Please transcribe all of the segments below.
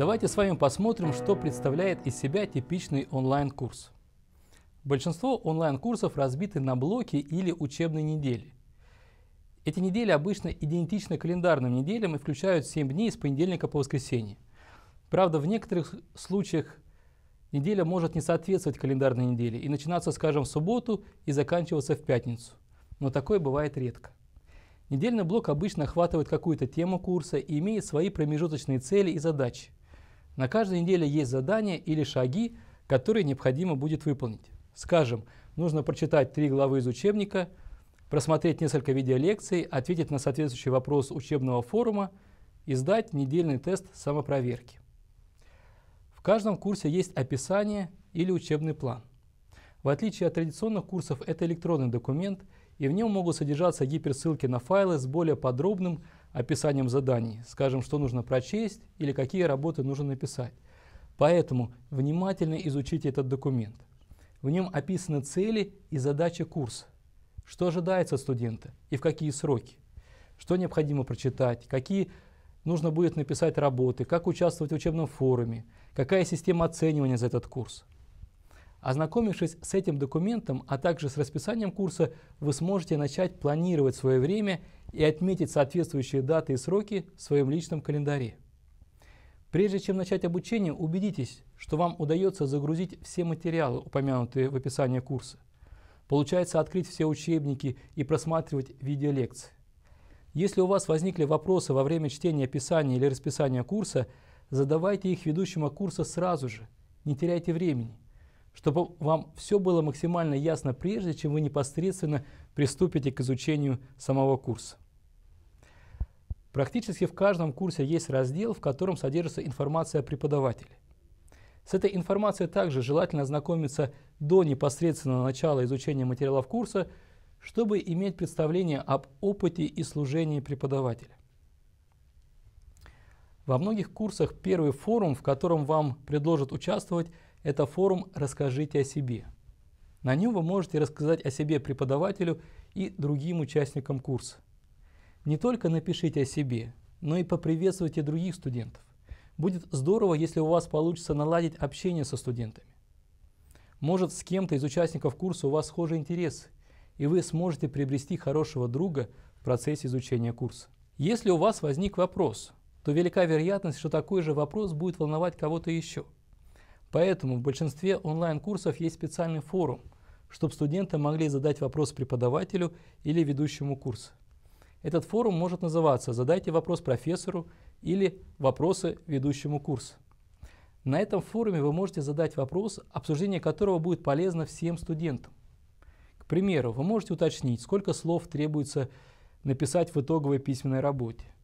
Давайте с вами посмотрим, что представляет из себя типичный онлайн-курс. Большинство онлайн-курсов разбиты на блоки или учебные недели. Эти недели обычно идентичны календарным неделям и включают 7 дней с понедельника по воскресенье. Правда, в некоторых случаях неделя может не соответствовать календарной неделе и начинаться, скажем, в субботу и заканчиваться в пятницу. Но такое бывает редко. Недельный блок обычно охватывает какую-то тему курса и имеет свои промежуточные цели и задачи. На каждой неделе есть задания или шаги, которые необходимо будет выполнить. Скажем, нужно прочитать три главы из учебника, просмотреть несколько видеолекций, ответить на соответствующий вопрос учебного форума и сдать недельный тест самопроверки. В каждом курсе есть описание или учебный план. В отличие от традиционных курсов, это электронный документ, и в нем могут содержаться гиперссылки на файлы с более подробным описанием заданий, скажем, что нужно прочесть или какие работы нужно написать. Поэтому внимательно изучите этот документ. В нем описаны цели и задачи курса, что ожидается от студента и в какие сроки, что необходимо прочитать, какие нужно будет написать работы, как участвовать в учебном форуме, какая система оценивания за этот курс. Ознакомившись с этим документом, а также с расписанием курса, вы сможете начать планировать свое время и отметить соответствующие даты и сроки в своем личном календаре. Прежде чем начать обучение, убедитесь, что вам удается загрузить все материалы, упомянутые в описании курса. Получается открыть все учебники и просматривать видеолекции. Если у вас возникли вопросы во время чтения описания или расписания курса, задавайте их ведущему курса сразу же, не теряйте времени – чтобы вам все было максимально ясно, прежде чем вы непосредственно приступите к изучению самого курса. Практически в каждом курсе есть раздел, в котором содержится информация о преподавателе. С этой информацией также желательно ознакомиться до непосредственного начала изучения материалов курса, чтобы иметь представление об опыте и служении преподавателя. Во многих курсах первый форум, в котором вам предложат участвовать – это форум «Расскажите о себе». На нем вы можете рассказать о себе преподавателю и другим участникам курса. Не только напишите о себе, но и поприветствуйте других студентов. Будет здорово, если у вас получится наладить общение со студентами. Может, с кем-то из участников курса у вас схожие интересы, и вы сможете приобрести хорошего друга в процессе изучения курса. Если у вас возник вопрос, то велика вероятность, что такой же вопрос будет волновать кого-то еще – Поэтому в большинстве онлайн-курсов есть специальный форум, чтобы студенты могли задать вопрос преподавателю или ведущему курса. Этот форум может называться «Задайте вопрос профессору» или «Вопросы ведущему курсу». На этом форуме вы можете задать вопрос, обсуждение которого будет полезно всем студентам. К примеру, вы можете уточнить, сколько слов требуется написать в итоговой письменной работе –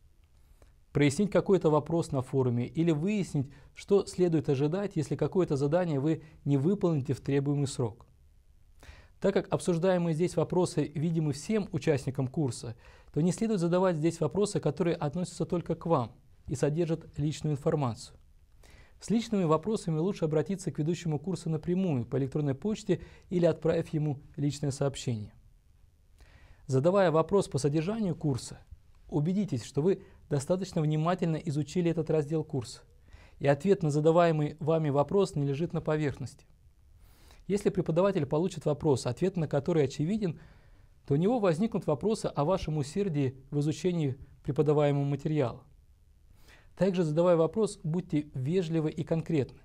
прояснить какой-то вопрос на форуме или выяснить, что следует ожидать, если какое-то задание вы не выполните в требуемый срок. Так как обсуждаемые здесь вопросы видимы всем участникам курса, то не следует задавать здесь вопросы, которые относятся только к вам и содержат личную информацию. С личными вопросами лучше обратиться к ведущему курса напрямую по электронной почте или отправив ему личное сообщение. Задавая вопрос по содержанию курса, убедитесь, что вы достаточно внимательно изучили этот раздел курса, и ответ на задаваемый вами вопрос не лежит на поверхности. Если преподаватель получит вопрос, ответ на который очевиден, то у него возникнут вопросы о вашем усердии в изучении преподаваемого материала. Также задавая вопрос, будьте вежливы и конкретны.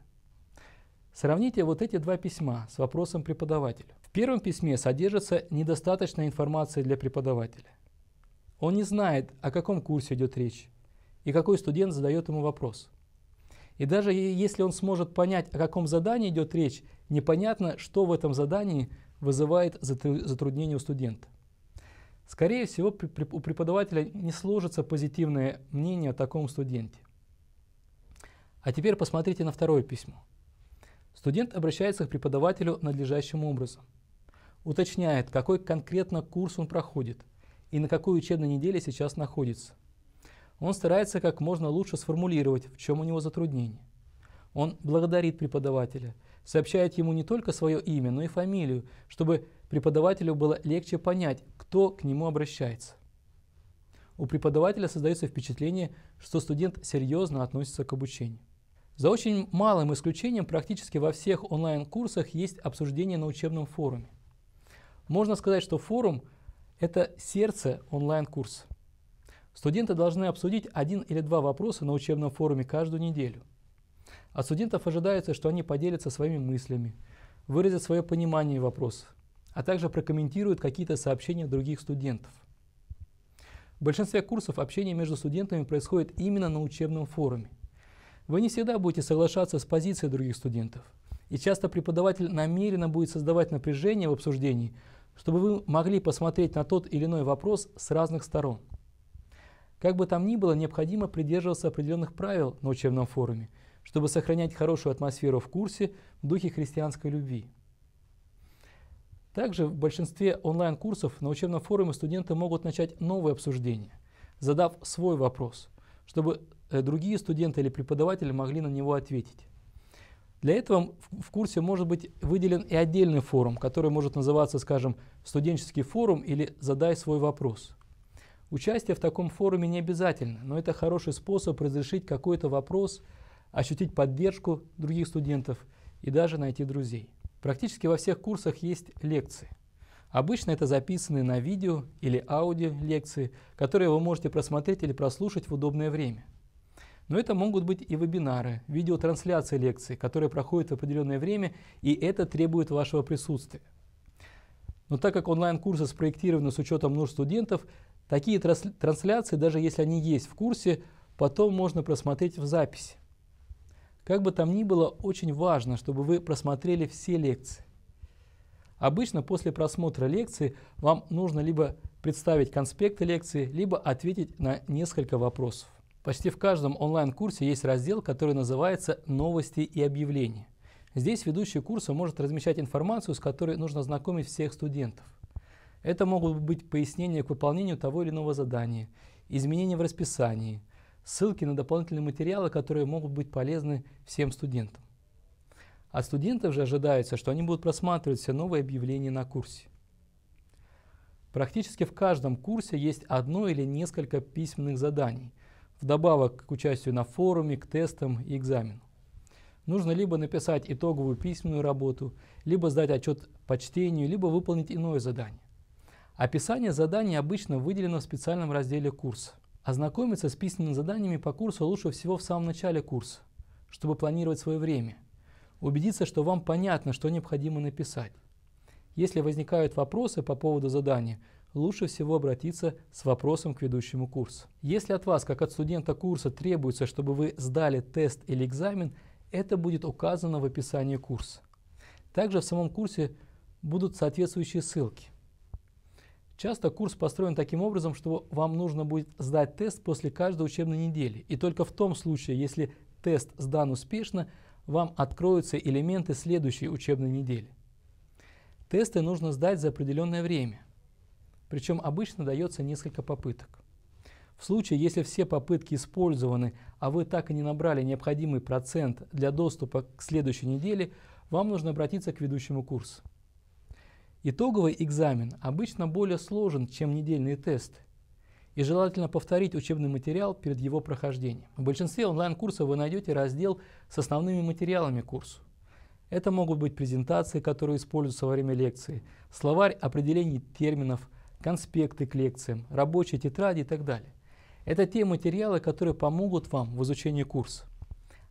Сравните вот эти два письма с вопросом преподавателя. В первом письме содержится недостаточная информация для преподавателя. Он не знает, о каком курсе идет речь и какой студент задает ему вопрос. И даже если он сможет понять, о каком задании идет речь, непонятно, что в этом задании вызывает затруднение у студента. Скорее всего, у преподавателя не сложится позитивное мнение о таком студенте. А теперь посмотрите на второе письмо. Студент обращается к преподавателю надлежащим образом. Уточняет, какой конкретно курс он проходит – и на какой учебной неделе сейчас находится. Он старается как можно лучше сформулировать, в чем у него затруднение. Он благодарит преподавателя, сообщает ему не только свое имя, но и фамилию, чтобы преподавателю было легче понять, кто к нему обращается. У преподавателя создается впечатление, что студент серьезно относится к обучению. За очень малым исключением практически во всех онлайн-курсах есть обсуждение на учебном форуме. Можно сказать, что форум это сердце онлайн-курса. Студенты должны обсудить один или два вопроса на учебном форуме каждую неделю. От студентов ожидается, что они поделятся своими мыслями, выразят свое понимание вопросов, а также прокомментируют какие-то сообщения других студентов. В большинстве курсов общение между студентами происходит именно на учебном форуме. Вы не всегда будете соглашаться с позицией других студентов, и часто преподаватель намеренно будет создавать напряжение в обсуждении, чтобы вы могли посмотреть на тот или иной вопрос с разных сторон. Как бы там ни было, необходимо придерживаться определенных правил на учебном форуме, чтобы сохранять хорошую атмосферу в курсе в духе христианской любви. Также в большинстве онлайн-курсов на учебном форуме студенты могут начать новое обсуждение, задав свой вопрос, чтобы э, другие студенты или преподаватели могли на него ответить. Для этого в курсе может быть выделен и отдельный форум, который может называться, скажем, студенческий форум или «Задай свой вопрос». Участие в таком форуме не обязательно, но это хороший способ разрешить какой-то вопрос, ощутить поддержку других студентов и даже найти друзей. Практически во всех курсах есть лекции. Обычно это записанные на видео или аудио лекции, которые вы можете просмотреть или прослушать в удобное время. Но это могут быть и вебинары, видеотрансляции лекций, которые проходят в определенное время, и это требует вашего присутствия. Но так как онлайн-курсы спроектированы с учетом множества студентов, такие трансляции, даже если они есть в курсе, потом можно просмотреть в записи. Как бы там ни было, очень важно, чтобы вы просмотрели все лекции. Обычно после просмотра лекции вам нужно либо представить конспекты лекции, либо ответить на несколько вопросов. Почти в каждом онлайн-курсе есть раздел, который называется «Новости и объявления». Здесь ведущий курса может размещать информацию, с которой нужно знакомить всех студентов. Это могут быть пояснения к выполнению того или иного задания, изменения в расписании, ссылки на дополнительные материалы, которые могут быть полезны всем студентам. От студентов же ожидается, что они будут просматривать все новые объявления на курсе. Практически в каждом курсе есть одно или несколько письменных заданий – вдобавок к участию на форуме, к тестам и экзамену. Нужно либо написать итоговую письменную работу, либо сдать отчет по чтению, либо выполнить иное задание. Описание заданий обычно выделено в специальном разделе курса. Ознакомиться с письменными заданиями по курсу лучше всего в самом начале курса, чтобы планировать свое время. Убедиться, что вам понятно, что необходимо написать. Если возникают вопросы по поводу задания, лучше всего обратиться с вопросом к ведущему курсу. Если от вас, как от студента курса, требуется, чтобы вы сдали тест или экзамен, это будет указано в описании курса. Также в самом курсе будут соответствующие ссылки. Часто курс построен таким образом, что вам нужно будет сдать тест после каждой учебной недели. И только в том случае, если тест сдан успешно, вам откроются элементы следующей учебной недели. Тесты нужно сдать за определенное время – причем обычно дается несколько попыток. В случае, если все попытки использованы, а вы так и не набрали необходимый процент для доступа к следующей неделе, вам нужно обратиться к ведущему курсу. Итоговый экзамен обычно более сложен, чем недельный тест, и желательно повторить учебный материал перед его прохождением. В большинстве онлайн-курсов вы найдете раздел с основными материалами курса. Это могут быть презентации, которые используются во время лекции, словарь определений терминов – конспекты к лекциям, рабочие тетради и так далее. Это те материалы, которые помогут вам в изучении курса.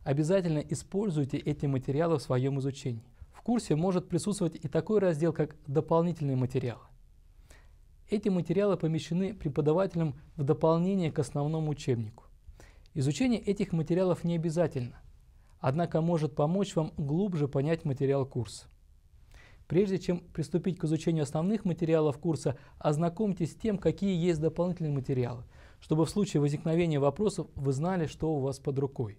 Обязательно используйте эти материалы в своем изучении. В курсе может присутствовать и такой раздел, как «Дополнительные материалы». Эти материалы помещены преподавателем в дополнение к основному учебнику. Изучение этих материалов не обязательно, однако может помочь вам глубже понять материал курса. Прежде чем приступить к изучению основных материалов курса, ознакомьтесь с тем, какие есть дополнительные материалы, чтобы в случае возникновения вопросов вы знали, что у вас под рукой.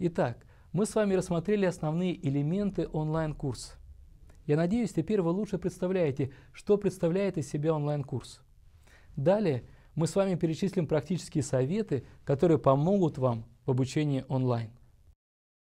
Итак, мы с вами рассмотрели основные элементы онлайн-курса. Я надеюсь, теперь вы лучше представляете, что представляет из себя онлайн-курс. Далее мы с вами перечислим практические советы, которые помогут вам в обучении онлайн.